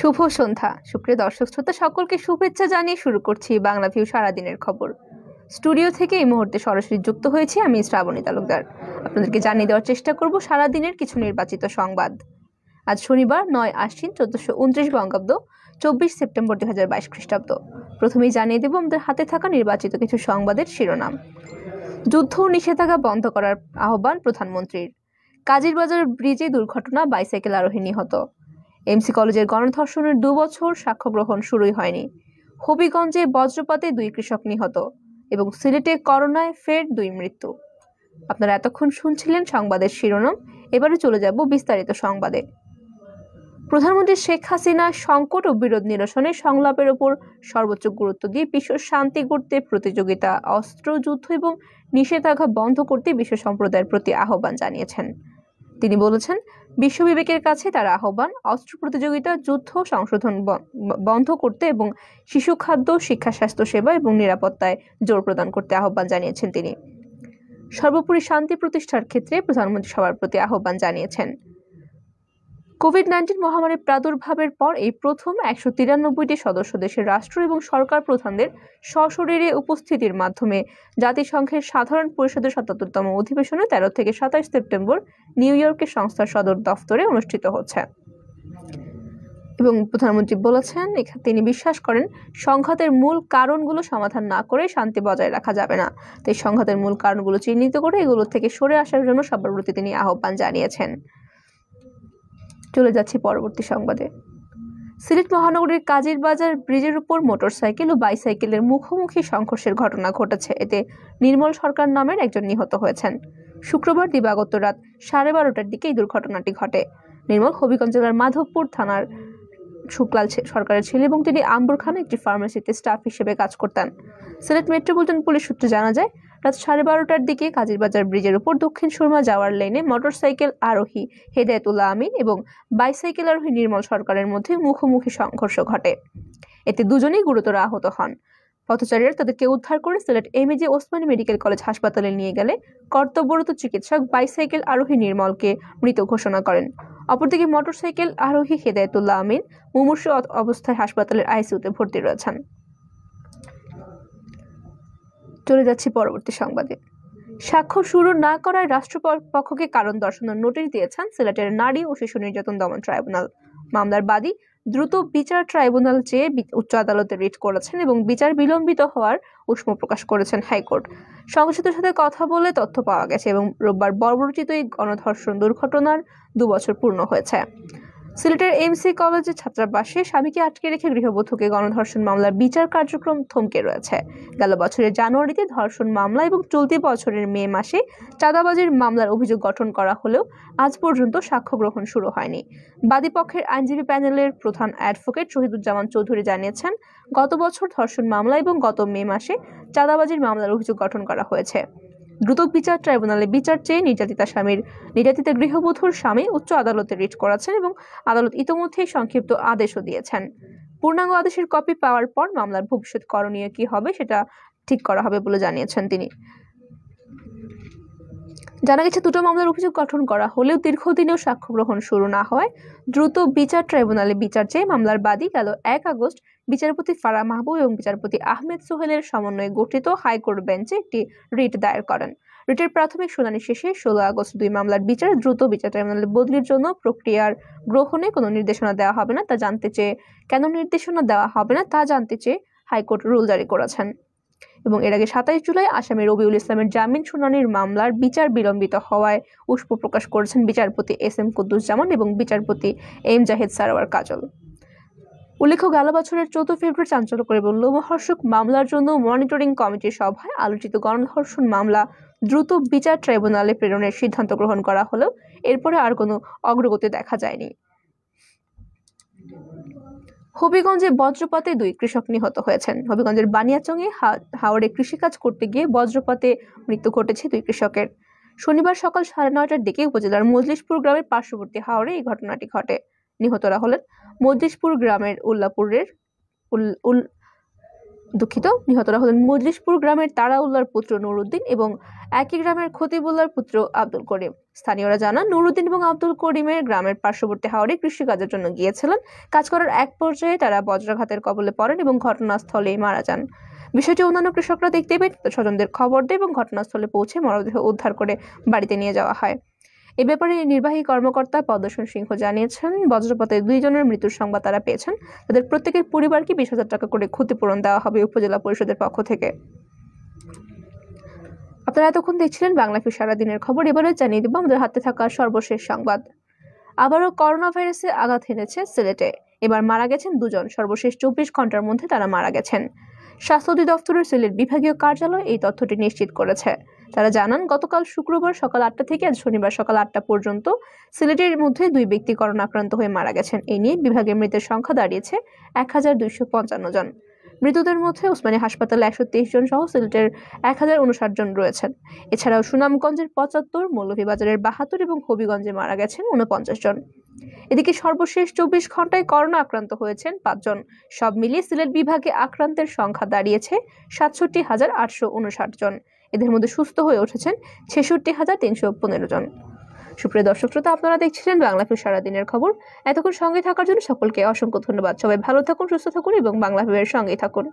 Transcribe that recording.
শুভ সন্ধ্যা সুপ্রিয় দর্শক শ্রোতা সকলকে শুভেচ্ছা জানিয়ে শুরু করছি বাংলা ভিউ সারাদিনের খবর স্টুডিও থেকে এই মুহূর্তে সরাসরি যুক্ত হয়েছি আমি শ্রাবণী তালুকদার আপনাদেরকে জানিয়ে দেওয়ার চেষ্টা করব সারাদিনের কিছু নির্বাচিত সংবাদ আজ শনিবার নয় আশ্বিন চোদ্দশো উনত্রিশ বঙ্গাব্দ চব্বিশ সেপ্টেম্বর দু হাজার বাইশ খ্রিস্টাব্দ প্রথমেই জানিয়ে দেব আমাদের হাতে থাকা নির্বাচিত কিছু সংবাদের শিরোনাম যুদ্ধ নিষেধাজ্ঞা বন্ধ করার আহ্বান প্রধানমন্ত্রীর কাজীরবাজার ব্রিজে দুর্ঘটনা বাইসাইকেল আরোহী নিহত এমসি কলেজের গণধর্ষণের দুবছর সাক্ষ্য গ্রহণ শুরুই হয়নি হবিগঞ্জে বজ্রপাতে দুই কৃষক নিহত এবং সিলেটে করোনায় ফের দুই মৃত্যু আপনারা এতক্ষণ শুনছিলেন সংবাদের শিরোনাম এবারে চলে যাব বিস্তারিত সংবাদে প্রধানমন্ত্রী শেখ হাসিনা সংকট ও বিরোধ নিরসনে সংলাপের ওপর সর্বোচ্চ গুরুত্ব দিয়ে বিশ্ব শান্তি করতে প্রতিযোগিতা অস্ত্র যুদ্ধ এবং নিষেধাজ্ঞা বন্ধ করতে বিশ্ব সম্প্রদায়ের প্রতি আহ্বান জানিয়েছেন তিনি বলেছেন বিশ্ববিবেকের কাছে তার আহ্বান অস্ত্র প্রতিযোগিতা যুদ্ধ সংশোধন বন্ধ করতে এবং শিশু খাদ্য শিক্ষা স্বাস্থ্যসেবা এবং নিরাপত্তায় জোর প্রদান করতে আহ্বান জানিয়েছেন তিনি সর্বোপরি শান্তি প্রতিষ্ঠার ক্ষেত্রে প্রধানমন্ত্রী সবার প্রতি আহ্বান জানিয়েছেন কোভিড নাইন্টিন মহামারীর প্রাদুর্ভাবের পর এই প্রথম একশো তিরানব্বইটি সদস্য দেশের রাষ্ট্র এবং সরকার প্রধানদের সশরীরে উপস্থিতির মাধ্যমে জাতিসংঘের সাধারণ পরিষদের সাতাত্তরতম অধিবেশনে তেরো থেকে সাতাশ সেপ্টেম্বর নিউ ইয়র্কের সংস্থার সদর দফতরে অনুষ্ঠিত হচ্ছে এবং প্রধানমন্ত্রী বলেছেন তিনি বিশ্বাস করেন সংঘাতের মূল কারণগুলো সমাধান না করে শান্তি বজায় রাখা যাবে না তাই সংঘাতের মূল কারণগুলো চিহ্নিত করে এগুলো থেকে সরে আসার জন্য সবার প্রতি তিনি আহ্বান জানিয়েছেন চলে যাচ্ছে পরবর্তী সংবাদে সিলেট মহানগরীর কাজীর বাজার ব্রিজের উপর মোটরসাইকেল ও বাইসাইকেলের মুখোমুখি সংঘর্ষের ঘটনা ঘটেছে এতে নির্মল সরকার নামের একজন নিহত হয়েছেন শুক্রবার দিবাগত রাত সাড়ে বারোটার দিকে এই দুর্ঘটনাটি ঘটে নির্মল হবিগঞ্জ জেলার মাধবপুর থানার শুক্লাল সরকারের ছেলে এবং তিনি আম্বরখানে একটি ফার্মেসিতে স্টাফ হিসেবে কাজ করতেন সিলেট মেট্রোপলিটন পুলিশ সূত্রে জানা যায় রাত সাড়ে বারোটার দিকে কাজিরবাজার ব্রিজের উপর দক্ষিণ সুরমা যাওয়ার লাইনে মোটরসাইকেল আরোহী হেদায়তুল্লাহ আমিন এবং বাইসাইকেল আরোহী নির্মল সরকারের মধ্যে মুখোমুখি সংঘর্ষ ঘটে এতে দুজনেই গুরুতর আহত হন পথচারীরা তাদেরকে উদ্ধার করে Sylhet MAG Osmani medical college হাসপাতালে নিয়ে গেলে কর্তব্যরত চিকিৎসক বাইসাইকেল আরোহী নির্মলকে মৃত ঘোষণা করেন অপরদিকে মোটরসাইকেল আরোহী হেদায়তুল্লাহ আমিন মুমূর্ষু অবস্থায় হাসপাতালের আইসিউতে ভর্তি রয়েছেন চলে যাচ্ছি পরবর্তী সংবাদে সাক্ষ্য শুরু না করায় রাষ্ট্রপক্ষকে কারণ দর্শানোর নোটিশ দিয়েছেন সিলেটের নারী ও শিশু নির্যাতন দমন ট্রাইব্যুনাল মামলার বাদী দ্রুত বিচার ট্রাইব্যুনাল চেয়ে উচ্চ আদালতে রিট করেছেন এবং বিচার বিলম্বিত হওয়ার উষ্ম প্রকাশ করেছেন হাইকোর্ট সংসদের সাথে কথা বলে তথ্য পাওয়া গেছে এবং রোববার বর্বরচিত এই গণধর্ষণ দুর্ঘটনার দুবছর পূর্ণ হয়েছে সিলেটের এমসি কলেজে ছাত্রাবাসে স্বামীকে আটকে রেখে গৃহবধূকে গণধর্ষণ মামলার বিচার কার্যক্রম থমকে রয়েছে গেল বছরের জানুয়ারিতে ধর্ষণ মামলা এবং চলতি বছরের মে মাসে চাঁদাবাজির মামলার অভিযোগ গঠন করা হলেও আজ পর্যন্ত সাক্ষ্য গ্রহণ শুরু হয়নি বাদীপক্ষের আইনজীবী প্যানেলের প্রধান অ্যাডভোকেট শহীদুজ্জামান চৌধুরী জানিয়েছেন গত বছর ধর্ষণ মামলা এবং গত মে মাসে চাঁদাবাজির মামলার অভিযোগ গঠন করা হয়েছে দ্রুত বিচার ট্রাইব্যুনালে বিচার চেয়ে নির্যাতিতা স্বামীর নির্যাতিতা গৃহবধূর স্বামী উচ্চ আদালতে রিট করাছেন এবং আদালত ইতোমধ্যেই সংক্ষিপ্ত আদেশও দিয়েছেন পূর্ণাঙ্গ আদেশের কপি পাওয়ার পর মামলার ভবিষ্যৎ করণীয় কি হবে সেটা ঠিক করা হবে বলে জানিয়েছেন তিনি জানা গেছে দুটো মামলার অভিযোগ গঠন করা হলেও দীর্ঘদিনেও সাক্ষ্য গ্রহণ শুরু না হয় দ্রুত বিচার ট্রাইব্যুনালে বিচার চেয়ে মামলার বাদী গেল এক আগস্ট বিচারপতি ফারা মাহবুব এবং বিচারপতি আহমেদ সোহেলের সমন্বয়ে গঠিত হাইকোর্ট বেঞ্চে একটি রিট দায়ের করেন রিটের প্রাথমিক শুনানি শেষে ষোলো আগস্ট দুই মামলার বিচার দ্রুত বিচার ট্রাইব্যুনালে বদলির জন্য প্রক্রিয়ার গ্রহণে কোনো নির্দেশনা দেওয়া হবে না তা জানতে চেয়ে কেন নির্দেশনা দেওয়া হবে না তা জানতে চেয়ে হাইকোর্ট রুল জারি করেছেন এবং এর আগে সাতাইশ জুলাই আসামি রবিউল ইসলামের জামিন শুনানির মামলার বিচার বিলম্বিত হওয়ায় উষ্প প্রকাশ করেছেন বিচারপতি এস এম কুদ্দুজ্জামান এবং বিচারপতি এম জাহেদ সারোয়ার কাজল উল্লেখ্য গেল বছরের চৌদ্দ ফেব্রুয়ারি চাঞ্চল্যকর এবং লোমহর্ষক মামলার জন্য মনিটরিং কমিটির সভায় আলোচিত গণধর্ষণ মামলা দ্রুত বিচার ট্রাইব্যুনালে প্রেরণের সিদ্ধান্ত গ্রহণ করা হলেও এরপরে আর কোনো অগ্রগতি দেখা যায়নি হবিগঞ্জে বজ্রপাতে দুই কৃষক নিহত হয়েছেন হবিগঞ্জের বানিয়াচংয়ে হাওড়ে কৃষিকাজ করতে গিয়ে বজ্রপাতে মৃত্যু ঘটেছে দুই কৃষকের শনিবার সকাল সাড়ে নয়টার দিকে উপজেলার মজলিশপুর গ্রামের পার্শ্ববর্তী হাওড়ে এই ঘটনাটি ঘটে নিহতরা হলেন মজলিশপুর গ্রামের উল্লাপুরের দুঃখিত নিহতরা হলেন মজলিশপুর গ্রামের তারাউল্লার পুত্র নুরুদ্দিন এবং একই গ্রামের খতিবুল্লার পুত্র আব্দুল করিম স্থানীয়রা জানান নুরুদ্দিন এবং আব্দুল করিমের গ্রামের পার্শ্ববর্তী হাওড়ে কৃষিকাজের জন্য গিয়েছিলেন কাজ করার এক পর্যায়ে তারা বজ্রাঘাতের কবলে পড়েন এবং ঘটনাস্থলেই মারা যান বিষয়টি অন্যান্য কৃষকরা দেখতে পেয়ে স্বজনদের খবর দেয় এবং ঘটনাস্থলে পৌঁছে মরদেহ উদ্ধার করে বাড়িতে নিয়ে যাওয়া হয় এ ব্যাপারে নির্বাহী কর্মকর্তা পদ্মসন সিংহ জানিয়েছেন বজ্রপাতে দুইজনের মৃত্যুর সংবাদ তারা পেয়েছেন তাদের প্রত্যেকের পরিবারকে বিশ হাজার টাকা করে ক্ষতিপূরণ দেওয়া হবে উপজেলা পরিষদের পক্ষ থেকে আপনারা এতক্ষণ দেখছিলেন বাংলাকে সারা সারাদিনের খবর এবারে জানিয়ে দেব আমাদের হাতে থাকা সর্বশেষ সংবাদ আবারও করোনা ভাইরাসে আঘাত হেনেছে সিলেটে এবার মারা গেছেন দুজন সর্বশেষ চব্বিশ ঘন্টার মধ্যে তারা মারা গেছেন স্বাস্থ্য অধিদপ্তরের সিলেট বিভাগীয় কার্যালয় এই তথ্যটি নিশ্চিত করেছে তারা জানান গতকাল শুক্রবার সকাল আটটা থেকে আজ শনিবার সকাল আটটা পর্যন্ত সিলেটের মধ্যে দুই ব্যক্তি করোনা আক্রান্ত হয়ে মারা গেছেন এ নিয়ে বিভাগের মৃতের সংখ্যা দাঁড়িয়েছে এক হাজার দুইশো পঞ্চান্ন জন মৃতদের মধ্যে ওসমানী হাসপাতালে একশো তেইশ জন সহ সিলেটের এক হাজার জন রয়েছেন এছাড়াও সুনামগঞ্জের পঁচাত্তর মৌলভীবাজারের বাহাত্তর এবং হবিগঞ্জে মারা গেছেন উনপঞ্চাশ জন এদিকে সর্বশেষ চব্বিশ ঘন্টায় করোনা আক্রান্ত হয়েছেন পাঁচজন সব মিলিয়ে সিলেট বিভাগে আক্রান্তের সংখ্যা দাঁড়িয়েছে সাতষট্টি হাজার আটশো উনষাট জন এদের মধ্যে সুস্থ হয়ে উঠেছেন ছেষট্টি হাজার তিনশো পনেরো জন সুপ্রিয় দর্শক শ্রোতা আপনারা দেখছিলেন বাংলা সারাদিনের খবর এতক্ষণ সঙ্গে থাকার জন্য সকলকে অসংখ্য ধন্যবাদ সবাই ভালো থাকুন সুস্থ থাকুন এবং বাংলা এর সঙ্গেই থাকুন